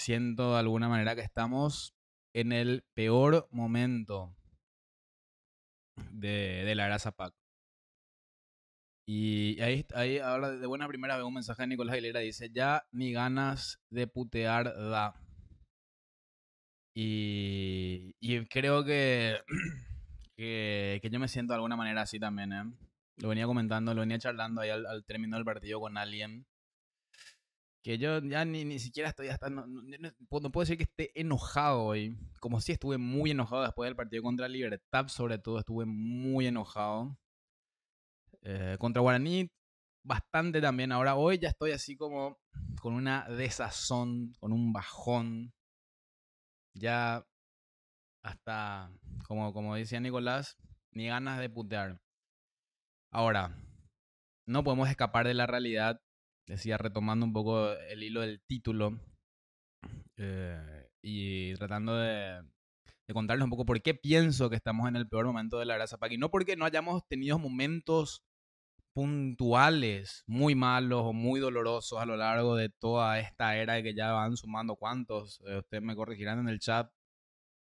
siento de alguna manera que estamos en el peor momento de, la era Zapac. Y ahí, ahí ahora de buena primera veo un mensaje de Nicolás Aguilera, dice, ya ni ganas de putear da. Y, creo que, que, yo me siento de alguna manera así también, ¿eh? Lo venía comentando, lo venía charlando ahí al término del partido con alguien que yo ya ni, siquiera estoy hasta, no, puedo decir que esté enojado hoy, como si estuve muy enojado después del partido contra Libertad, sobre todo estuve muy enojado. Eh, contra Guaraní, bastante también. Ahora hoy ya estoy así como con una desazón, con un bajón. Ya hasta, como, como decía Nicolás, ni ganas de putear. Ahora, no podemos escapar de la realidad decía, retomando un poco el hilo del título eh, y tratando de, contarles un poco por qué pienso que estamos en el peor momento de la para Paqui. No porque no hayamos tenido momentos puntuales muy malos o muy dolorosos a lo largo de toda esta era que ya van sumando cuántos. Eh, ustedes me corregirán en el chat.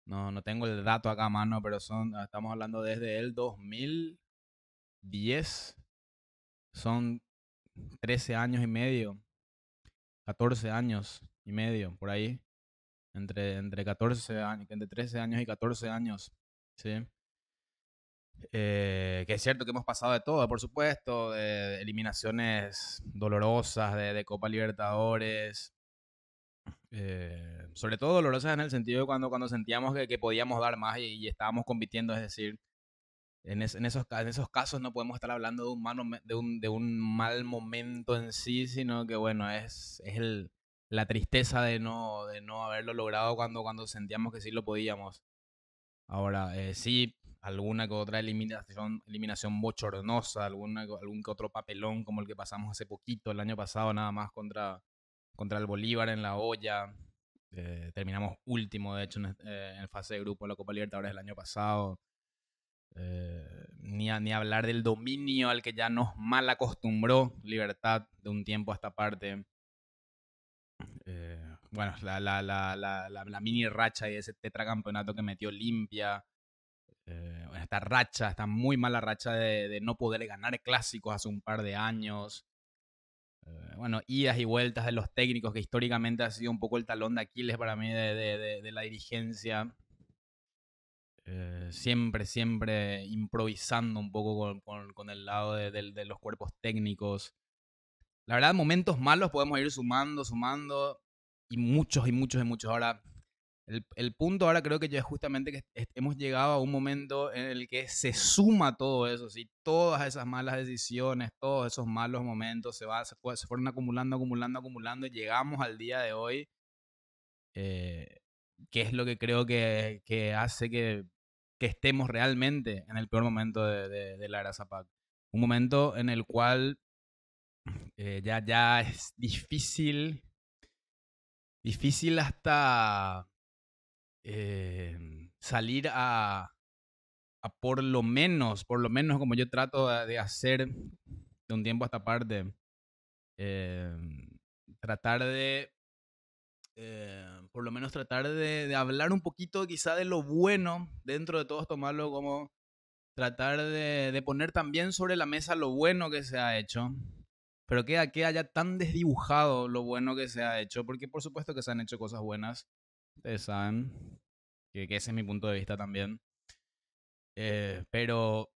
No, no tengo el dato acá a mano, pero son, ah, estamos hablando desde el 2010. Son 13 años y medio, 14 años y medio, por ahí, entre, entre 14 años, entre 13 años y 14 años, ¿sí? Eh, que es cierto que hemos pasado de todo, por supuesto, de eliminaciones dolorosas de, Copa Libertadores, eh, sobre todo dolorosas en el sentido de cuando, cuando sentíamos que, podíamos dar más y, estábamos compitiendo, es decir, en, esos, casos no podemos estar hablando de un, mal momento en sí, sino que bueno, es, la tristeza de no, haberlo logrado cuando, sentíamos que sí lo podíamos. Ahora, eh, sí, alguna que otra eliminación, eliminación bochornosa, alguna, algún que otro papelón como el que pasamos hace poquito, el año pasado nada más contra, contra el Bolívar en la olla. Eh, terminamos último, de hecho, en, el eh, fase de grupo de la Copa Libertadores el año pasado. Eh, ni, hablar del dominio al que ya nos mal acostumbró libertad de un tiempo a esta parte. Eh, bueno, la, la, la, la, mini racha y ese tetracampeonato que metió limpia. Eh, esta racha, esta muy mala racha de, no poder ganar clásicos hace un par de años. bueno, idas y vueltas de los técnicos, que históricamente ha sido un poco el talón de Aquiles para mí de la dirigencia. Eh, siempre, siempre improvisando un poco con, con, el lado de, los cuerpos técnicos. La verdad, momentos malos podemos ir sumando, sumando, y muchos, y muchos, y muchos. Ahora, el, el punto ahora creo que ya es justamente que hemos llegado a un momento en el que se suma todo eso, ¿sí? todas esas malas decisiones, todos esos malos momentos se, se, fueron acumulando, acumulando, acumulando, y llegamos al día de hoy. Eh, que es lo que creo que, que hace que que estemos realmente en el peor momento de, la era Zapac. Un momento en el cual eh, ya, ya es difícil, difícil hasta eh, salir a, por lo menos, por lo menos como yo trato de hacer de un tiempo hasta parte, eh, tratar de eh, por lo menos tratar de, hablar un poquito quizá de lo bueno dentro de todos, tomarlo como tratar de, poner también sobre la mesa lo bueno que se ha hecho, pero que, que haya tan desdibujado lo bueno que se ha hecho, porque por supuesto que se han hecho cosas buenas, ustedes saben, que, ese es mi punto de vista también, eh, pero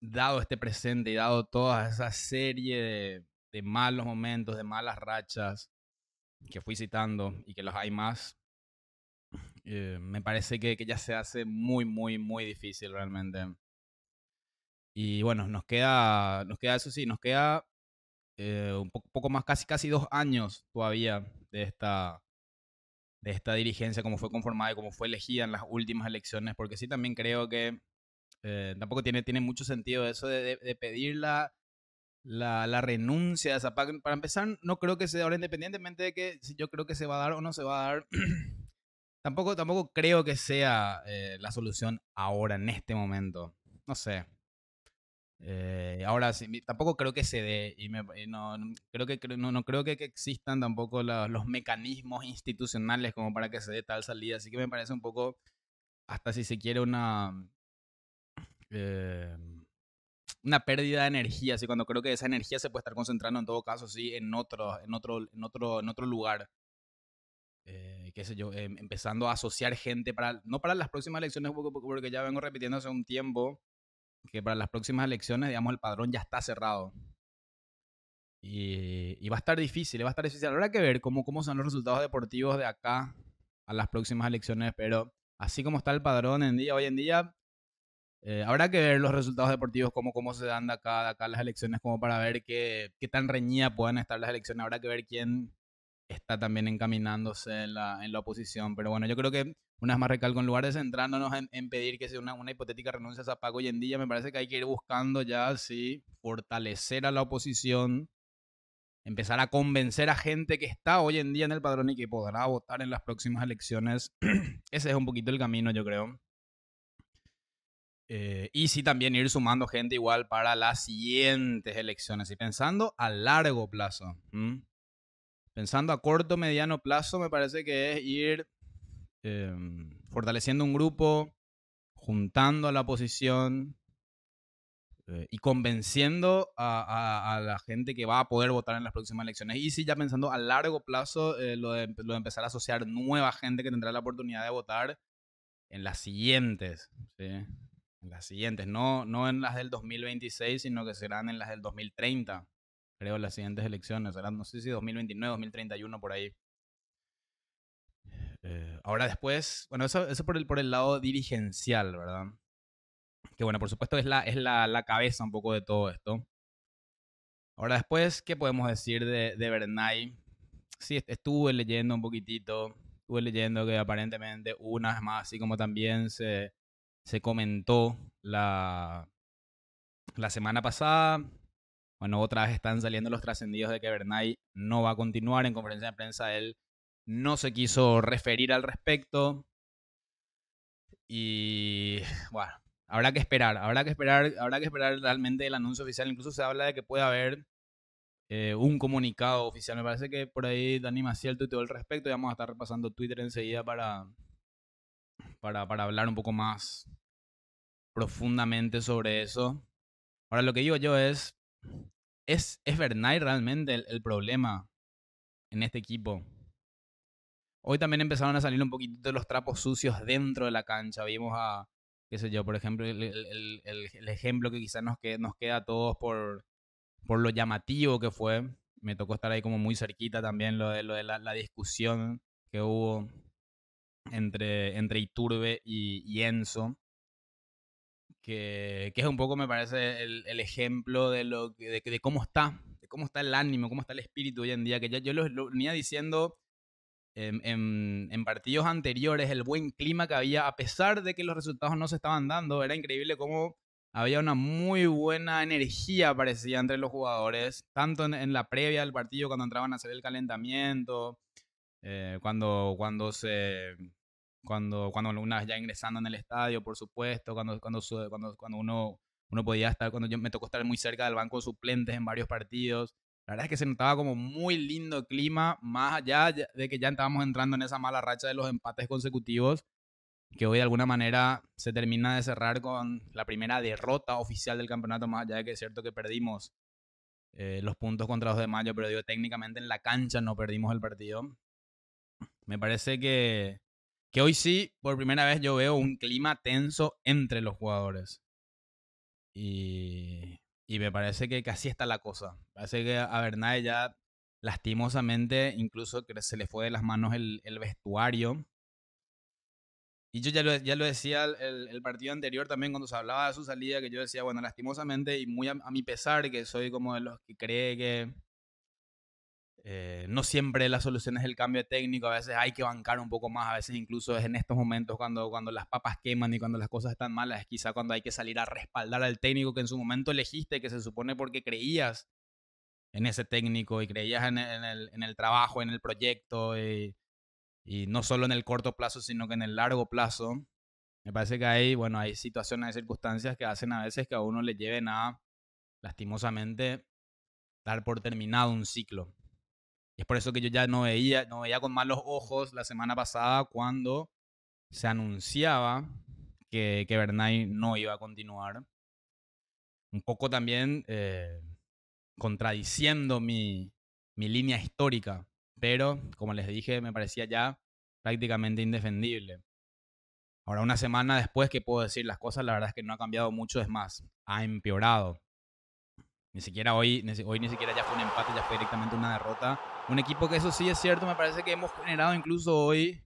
dado este presente y dado toda esa serie de malos momentos, de malas rachas, que fui citando y que los hay más, eh, me parece que, que, ya se hace muy, muy, muy difícil realmente. Y bueno, nos queda, nos queda eso sí, nos queda eh, un poco, más, casi, casi dos años todavía de esta, de esta dirigencia, como fue conformada y como fue elegida en las últimas elecciones, porque sí también creo que eh, tampoco tiene, tiene mucho sentido eso de pedirla la, renuncia de Zapag Para empezar, no creo que se ahora independientemente de que yo creo que se va a dar o no se va a dar, tampoco, tampoco creo que sea eh, la solución ahora, en este momento. No sé. Eh, ahora sí, tampoco creo que se dé y, no, creo que no, creo que, existan tampoco los mecanismos institucionales como para que se dé tal salida, así que me parece un poco hasta si se quiere una em, una pérdida de energía, así cuando creo que esa energía se puede estar concentrando en todo caso, sí, en otro, en otro, en otro, en otro lugar. Eh, qué sé yo, em, empezando a asociar gente para, no para las próximas elecciones, porque ya vengo repitiendo hace un tiempo que para las próximas elecciones, digamos, el padrón ya está cerrado. Y, va a estar difícil, va a estar difícil. Habrá que ver cómo, cómo son los resultados deportivos de acá a las próximas elecciones, pero así como está el padrón en día, hoy en día eh, habrá que ver los resultados deportivos, cómo, cómo se dan de acá, acá las elecciones, como para ver qué, tan reñida puedan estar las elecciones. Habrá que ver quién está también encaminándose en la, oposición. Pero bueno, yo creo que una vez más recalco, en lugar de centrándonos en, pedir que sea una, una hipotética renuncia a hoy en día, me parece que hay que ir buscando ya sí, fortalecer a la oposición, empezar a convencer a gente que está hoy en día en el padrón y que podrá votar en las próximas elecciones. Ese es un poquito el camino, yo creo. Eh, y sí también ir sumando gente igual para las siguientes elecciones y pensando a largo plazo. Pensando a corto, mediano plazo, me parece que es ir em, fortaleciendo un grupo, juntando a la oposición eh, y convenciendo a, la gente que va a poder votar en las próximas elecciones. Y sí, ya pensando a largo plazo, eh, lo, de, lo, empezar a asociar nueva gente que tendrá la oportunidad de votar en las siguientes. ¿sí? en las siguientes, no, no en las del 2026, sino que serán en las del 2030, creo, las siguientes elecciones, serán, no sé si 2029, 2031, por ahí. Eh, ahora después, bueno, eso, eso por, el, por el lado dirigencial, ¿verdad? Que bueno, por supuesto es, la, es la, cabeza un poco de todo esto. Ahora después, ¿qué podemos decir de, de Bernay? Sí, estuve leyendo un poquitito, estuve leyendo que aparentemente unas más, así como también se, se comentó la, la semana pasada. Bueno, otra vez están saliendo los trascendidos de que Bernay no va a continuar. En conferencia de prensa él no se quiso referir al respecto. Y bueno, habrá que esperar, habrá que esperar, habrá que esperar realmente el anuncio oficial. Incluso se habla de que puede haber eh, un comunicado oficial. Me parece que por ahí Dani Maciel todo el respecto y vamos a estar repasando Twitter enseguida para, para, hablar un poco más profundamente sobre eso. Ahora lo que digo yo es, ¿es, es Bernay realmente el, problema en este equipo? Hoy también empezaron a salir un poquito de los trapos sucios dentro de la cancha. Vimos a, qué sé yo, por ejemplo, el, ejemplo que quizás nos, que nos queda a todos por, por lo llamativo que fue. Me tocó estar ahí como muy cerquita también lo de, lo de la discusión que hubo entre, entre Iturbe y, Enzo. Que, que, es un poco, me parece, el, ejemplo de, lo, de, cómo está, cómo está el ánimo, cómo está el espíritu hoy en día, que ya yo lo, venía diciendo en, en, partidos anteriores, el buen clima que había, a pesar de que los resultados no se estaban dando, era increíble cómo había una muy buena energía, parecía, entre los jugadores, tanto en, en la previa del partido, cuando entraban a hacer el calentamiento, eh, cuando, cuando se. Cuando, cuando una ya ingresando en el estadio, por supuesto, cuando, cuando, cuando, cuando uno, uno podía estar, cuando yo me tocó estar muy cerca del banco de suplentes en varios partidos, la verdad es que se notaba como muy lindo el clima, más allá de que ya estábamos entrando en esa mala racha de los empates consecutivos, que hoy de alguna manera se termina de cerrar con la primera derrota oficial del campeonato, más allá de que es cierto que perdimos eh, los puntos contra los de mayo, pero digo, técnicamente en la cancha no perdimos el partido. Me parece que, que hoy sí, por primera vez, yo veo un clima tenso entre los jugadores. Y, y me parece que casi está la cosa. Parece que a Bernal ya, lastimosamente, incluso se le fue de las manos el, el vestuario. Y yo ya lo, ya lo decía el, partido anterior también cuando se hablaba de su salida, que yo decía, bueno, lastimosamente y muy a mi pesar, que soy como de los que cree que eh, no siempre la solución es el cambio técnico, a veces hay que bancar un poco más, a veces incluso en estos momentos cuando, cuando las papas queman y cuando las cosas están malas, quizá cuando hay que salir a respaldar al técnico que en su momento elegiste, que se supone porque creías en ese técnico y creías en el, trabajo, en el proyecto, eh, y, no solo en el corto plazo, sino que en el largo plazo. Me parece que hay, hay situaciones, y circunstancias que hacen a veces que a uno le lleven a, lastimosamente, dar por terminado un ciclo es por eso que yo ya no veía, no veía con malos ojos la semana pasada cuando se anunciaba que, que Bernay no iba a continuar. Un poco también eh, contradiciendo mi línea histórica, pero como les dije, me parecía ya prácticamente indefendible. Ahora, una semana después que puedo decir las cosas, la verdad es que no ha cambiado mucho, es más, ha empeorado. Ni siquiera hoy, hoy ni siquiera ya fue un empate, ya fue directamente una derrota. Un equipo que eso sí es cierto, me parece que hemos generado incluso hoy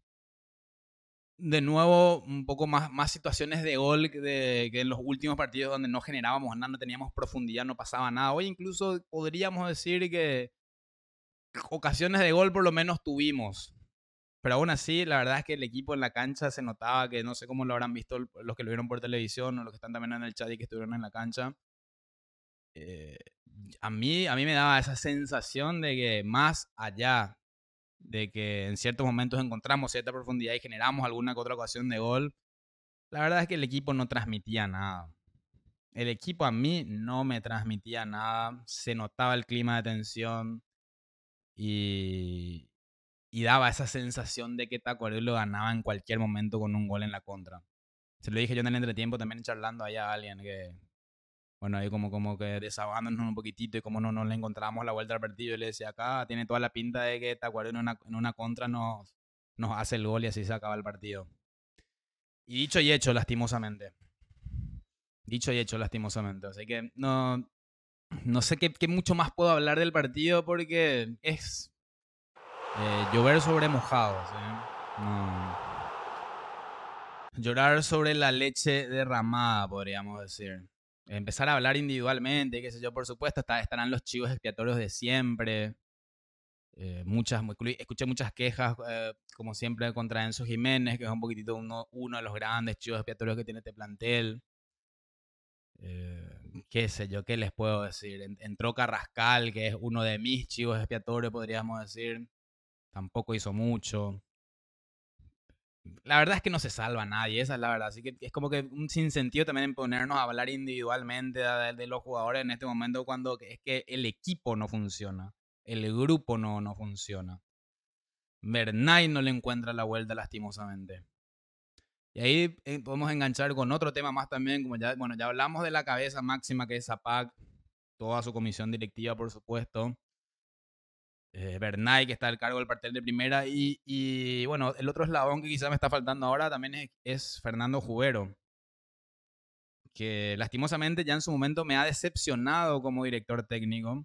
de nuevo un poco más, más situaciones de gol que en los últimos partidos donde no generábamos nada, no teníamos profundidad, no pasaba nada. Hoy incluso podríamos decir que ocasiones de gol por lo menos tuvimos. Pero aún así, la verdad es que el equipo en la cancha se notaba que no sé cómo lo habrán visto los que lo vieron por televisión o los que están también en el chat y que estuvieron en la cancha. Eh, a, mí, a mí me daba esa sensación de que más allá de que en ciertos momentos encontramos cierta profundidad y generamos alguna que otra ocasión de gol, la verdad es que el equipo no transmitía nada. El equipo a mí no me transmitía nada, se notaba el clima de tensión y, y daba esa sensación de que Tacuario lo ganaba en cualquier momento con un gol en la contra. Se lo dije yo en el entretiempo también charlando allá a alguien que bueno, ahí como, como que desabándonos un poquitito y como no, no le encontramos la vuelta al partido, y le decía, acá tiene toda la pinta de que Tacuaré en una, en una contra nos, nos hace el gol y así se acaba el partido. Y dicho y hecho, lastimosamente. Dicho y hecho, lastimosamente. Así que no, no sé qué, qué mucho más puedo hablar del partido porque es eh, llover sobre mojado. Llorar sobre la leche derramada, podríamos decir empezar a hablar individualmente, qué sé yo, por supuesto, estarán los chivos expiatorios de siempre. Eh, muchas, escuché muchas quejas, eh, como siempre, contra Enzo Jiménez, que es un poquitito uno, de los grandes chivos expiatorios que tiene este plantel. Eh, qué sé yo, qué les puedo decir. Entró Carrascal, que es uno de mis chivos expiatorios, podríamos decir. Tampoco hizo mucho la verdad es que no se salva a nadie, esa es la verdad. Así que es como que un sentido también en ponernos a hablar individualmente de, los jugadores en este momento cuando es que el equipo no funciona, el grupo no, funciona. Bernay no le encuentra la vuelta lastimosamente. Y ahí eh, podemos enganchar con otro tema más también, como ya, bueno, ya hablamos de la cabeza máxima que es APAC. toda su comisión directiva, por supuesto. Eh, Bernay, que está al cargo del partido de primera. Y, bueno, el otro eslabón que quizá me está faltando ahora también es, Fernando Jubero, que lastimosamente ya en su momento me ha decepcionado como director técnico.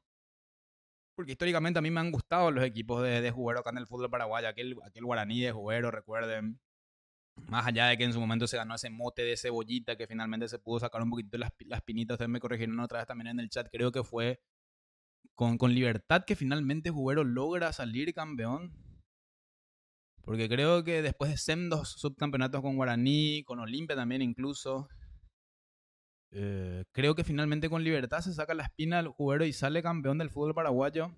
Porque históricamente a mí me han gustado los equipos de, de Jubero acá en el fútbol paraguayo, aquel, aquel guaraní de Jubero, recuerden. Más allá de que en su momento se ganó ese mote de cebollita que finalmente se pudo sacar un poquito las, las pinitas, ustedes me corrigieron otra vez también en el chat, creo que fue con, libertad que finalmente Jubero logra salir campeón. Porque creo que después de dos subcampeonatos con Guaraní, con Olimpia también incluso, eh, creo que finalmente con Libertad se saca la espina al Juguero y sale campeón del fútbol paraguayo.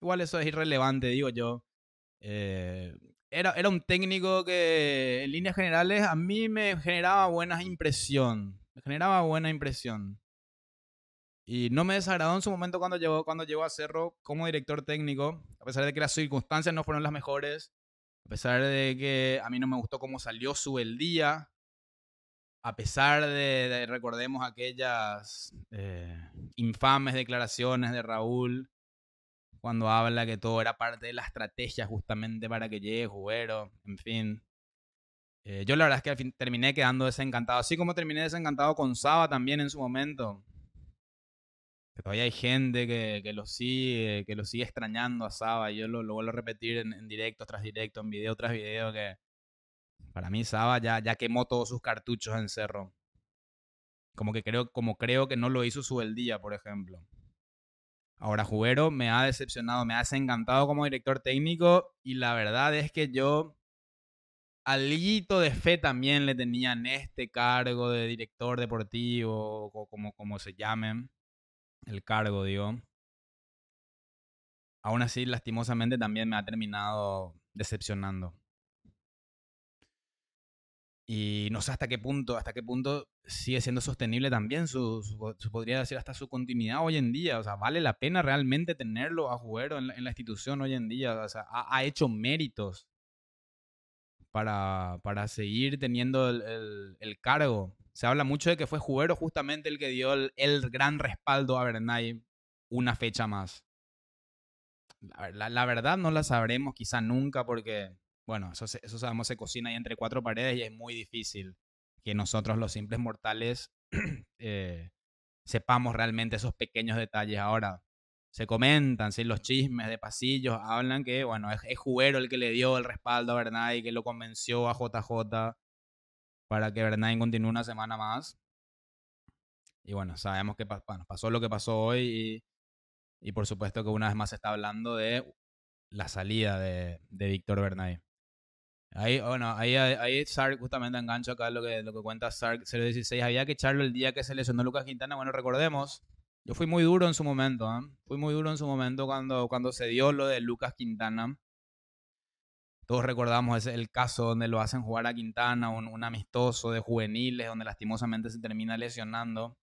Igual eso es irrelevante, digo yo. Eh, era, era un técnico que en líneas generales a mí me generaba buena impresión. Me generaba buena impresión. Y no me desagradó en su momento cuando llegó, cuando llegó a Cerro como director técnico, a pesar de que las circunstancias no fueron las mejores, a pesar de que a mí no me gustó cómo salió su el día, a pesar de, recordemos aquellas eh, infames declaraciones de Raúl cuando habla que todo era parte de la estrategia justamente para que llegue Juguero, en fin. Eh, yo la verdad es que al fin terminé quedando desencantado, así como terminé desencantado con Saba también en su momento que todavía hay gente que, lo sigue, que lo sigue extrañando a Saba. Yo lo, vuelvo a repetir en, directo tras directo, en video tras video, que para mí Saba ya, ya quemó todos sus cartuchos en Cerro. Como que creo, como creo que no lo hizo su día, por ejemplo. Ahora, Juguero me ha decepcionado, me ha desencantado como director técnico y la verdad es que yo al hito de fe también le tenían este cargo de director deportivo o como, como se llamen el cargo, digo. Aún así, lastimosamente también me ha terminado decepcionando. Y no sé hasta qué punto, hasta qué punto sigue siendo sostenible también su, su, podría decir hasta su continuidad hoy en día. O sea, vale la pena realmente tenerlo a jugar en, la, institución hoy en día. O sea, ha, hecho méritos para, para seguir teniendo el, cargo se habla mucho de que fue Juguero justamente el que dio el, gran respaldo a Bernay una fecha más. La, verdad no la sabremos quizá nunca porque, bueno, eso, eso sabemos se cocina ahí entre cuatro paredes y es muy difícil que nosotros los simples mortales eh, sepamos realmente esos pequeños detalles. Ahora, se comentan, ¿sí? los chismes de pasillos hablan que, bueno, es, Juguero el que le dio el respaldo a Bernay, que lo convenció a JJ para que Bernardine continúe una semana más. Y bueno, sabemos que pasó lo que pasó hoy y, y, por supuesto que una vez más se está hablando de la salida de, de Víctor Bernay. Ahí, bueno, ahí, ahí Sark justamente engancho acá lo que, lo que cuenta Sark 016. Había que echarlo el día que se lesionó Lucas Quintana. Bueno, recordemos, yo fui muy duro en su momento, ¿ah? fui muy duro en su momento cuando, cuando se dio lo de Lucas Quintana. Todos recordamos ese, el caso donde lo hacen jugar a Quintana, un, un amistoso de juveniles, donde lastimosamente se termina lesionando.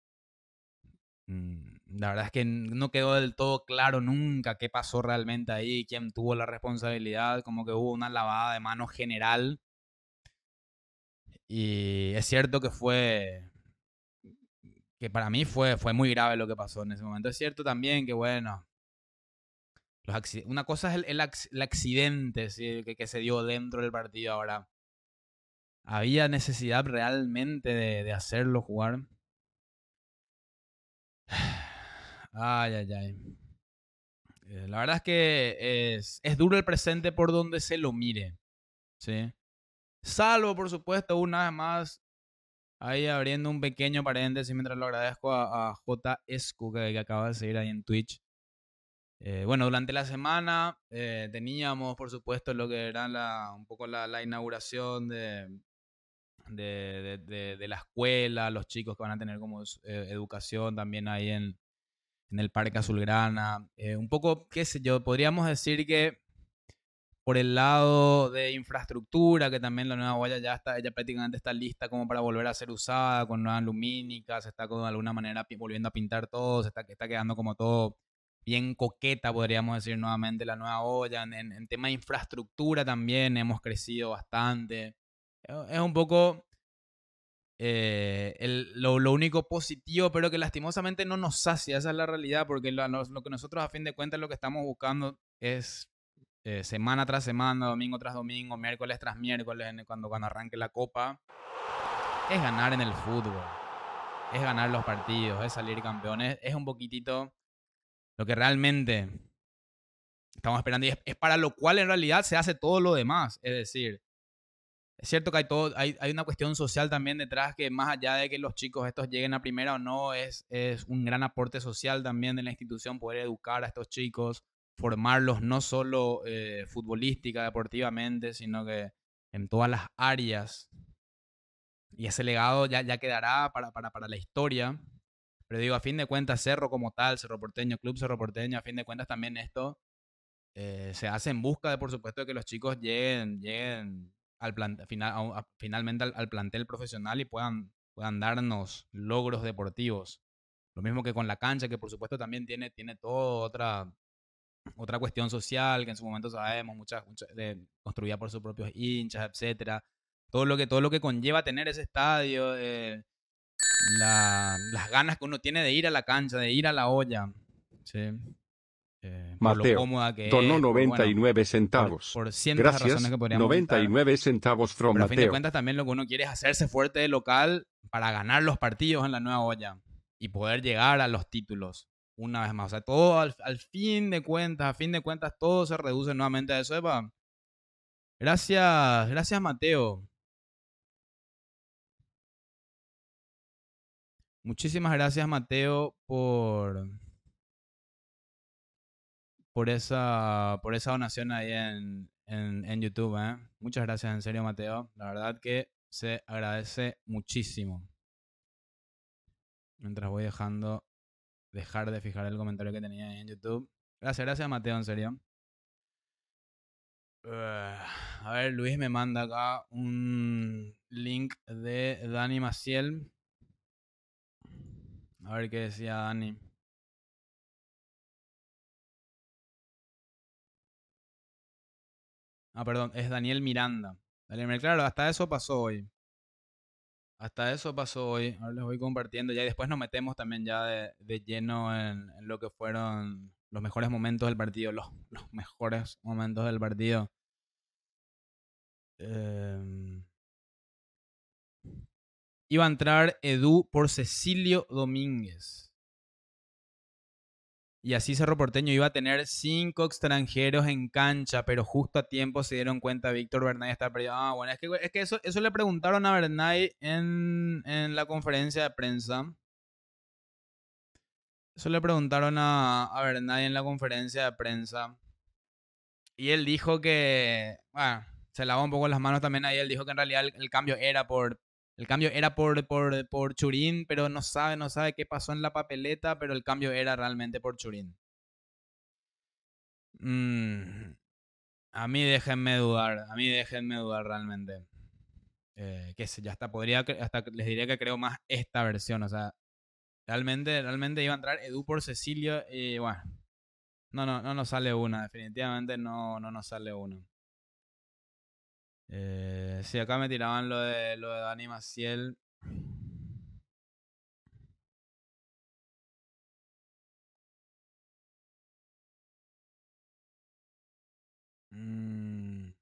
Mm, la verdad es que no quedó del todo claro nunca qué pasó realmente ahí, quién tuvo la responsabilidad, como que hubo una lavada de mano general. Y es cierto que fue, que para mí fue, fue muy grave lo que pasó en ese momento. Es cierto también que, bueno, una cosa es el, accidente que, se dio dentro del partido ahora. Había necesidad realmente de, hacerlo jugar. Ay, ay, ay. Eh, la verdad es que es, duro el presente por donde se lo mire. ¿sí? Salvo, por supuesto, una vez más, ahí abriendo un pequeño paréntesis mientras lo agradezco a, J. Escu que, que acaba de seguir ahí en Twitch eh, bueno, durante la semana eh, teníamos, por supuesto, lo que era un poco la, inauguración de, de, la escuela, los chicos que van a tener como eh, educación también ahí en, el Parque Azulgrana. un poco, qué sé yo, podríamos decir que por el lado de infraestructura, que también la nueva Guaya ya está, ella prácticamente está lista como para volver a ser usada con nuevas lumínicas, está de alguna manera volviendo a pintar todo, se está quedando como todo bien coqueta, podríamos decir nuevamente, la nueva olla. En, tema de infraestructura también hemos crecido bastante. E, es un poco eh, lo, único positivo, pero que lastimosamente no nos sacia, esa es la realidad, porque lo, que nosotros a fin de cuentas lo que estamos buscando es eh, semana tras semana, domingo tras domingo, miércoles tras miércoles, cuando, cuando arranque la copa, es ganar en el fútbol, es ganar los partidos, es salir campeones, es un poquitito lo que realmente estamos esperando. Y es, para lo cual en realidad se hace todo lo demás. Es decir, es cierto que hay, todo, hay, una cuestión social también detrás que más allá de que los chicos estos lleguen a primera o no, es, es un gran aporte social también de la institución poder educar a estos chicos, formarlos no solo eh, futbolística, deportivamente, sino que en todas las áreas. Y ese legado ya, ya quedará para, para, para la historia. Pero digo, a fin de cuentas, Cerro como tal, Cerro Porteño, Club Cerro Porteño, a fin de cuentas también esto eh, se hace en busca de, por supuesto, de que los chicos lleguen, lleguen al finalmente al, plantel profesional y puedan, puedan darnos logros deportivos. Lo mismo que con la cancha, que por supuesto también tiene, tiene toda otra, otra cuestión social, que en su momento sabemos, muchas, construida por sus propios hinchas, etcétera. Todo lo que, todo lo que conlleva tener ese estadio. Eh, las ganas que uno tiene de ir a la cancha, de ir a la olla. Sí. Eh, Mateo, donó 99 centavos. Por, Gracias, razones que podríamos 99 centavos from Pero a fin de cuentas también lo que uno quiere es hacerse fuerte de local para ganar los partidos en la nueva olla y poder llegar a los títulos una vez más. O sea, todo al, al fin de cuentas, a fin de cuentas, todo se reduce nuevamente a eso. Eva. Gracias, gracias Mateo. Muchísimas gracias, Mateo, por, por, esa, por esa donación ahí en, YouTube. ¿eh? Muchas gracias, en serio, Mateo. La verdad que se agradece muchísimo. Mientras voy dejando, dejar de fijar el comentario que tenía ahí en YouTube. Gracias, gracias, Mateo, en serio. a ver, Luis me manda acá un link de Dani Maciel a ver qué decía Dani. Ah, perdón, es Daniel Miranda. Daniel claro, hasta eso pasó hoy. Hasta eso pasó hoy. Ahora les voy compartiendo ya y después nos metemos también ya de, lleno en, lo que fueron los mejores momentos del partido, los, los mejores momentos del partido. Eh iba a entrar Edu por Cecilio Domínguez. Y así Cerro Porteño iba a tener cinco extranjeros en cancha, pero justo a tiempo se dieron cuenta Víctor Bernay está perdido. Ah, bueno, es que, eso, eso, le preguntaron a Bernay en, la conferencia de prensa. Eso le preguntaron a, a Bernay en la conferencia de prensa. Y él dijo que, bueno, se lavó un poco las manos también ahí. Él dijo que en realidad el cambio era por, el cambio era por, por, por Churín, pero no sabe, no sabe qué pasó en la papeleta, pero el cambio era realmente por Churín. Mm, a mí déjenme dudar, a mí déjenme dudar realmente. Eh, que sé, ya hasta podría, hasta les diría que creo más esta versión, o sea, realmente, realmente iba a entrar Edu por Cecilio y bueno, no, no, no nos sale una, definitivamente no, no nos sale una. Eh, sí, acá me tiraban lo de, lo de Dani Maciel. Mm.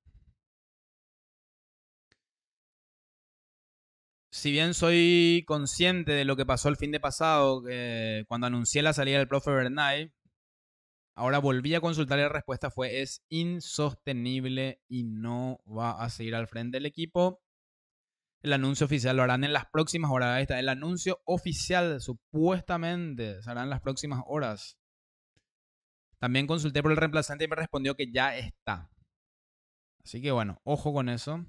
Si bien soy consciente de lo que pasó el fin de pasado, eh, cuando anuncié la salida del profe Bernay, Ahora volví a consultar y la respuesta fue es insostenible y no va a seguir al frente del equipo. El anuncio oficial lo harán en las próximas horas. Ahí está, el anuncio oficial supuestamente se en las próximas horas. También consulté por el reemplazante y me respondió que ya está. Así que bueno, ojo con eso.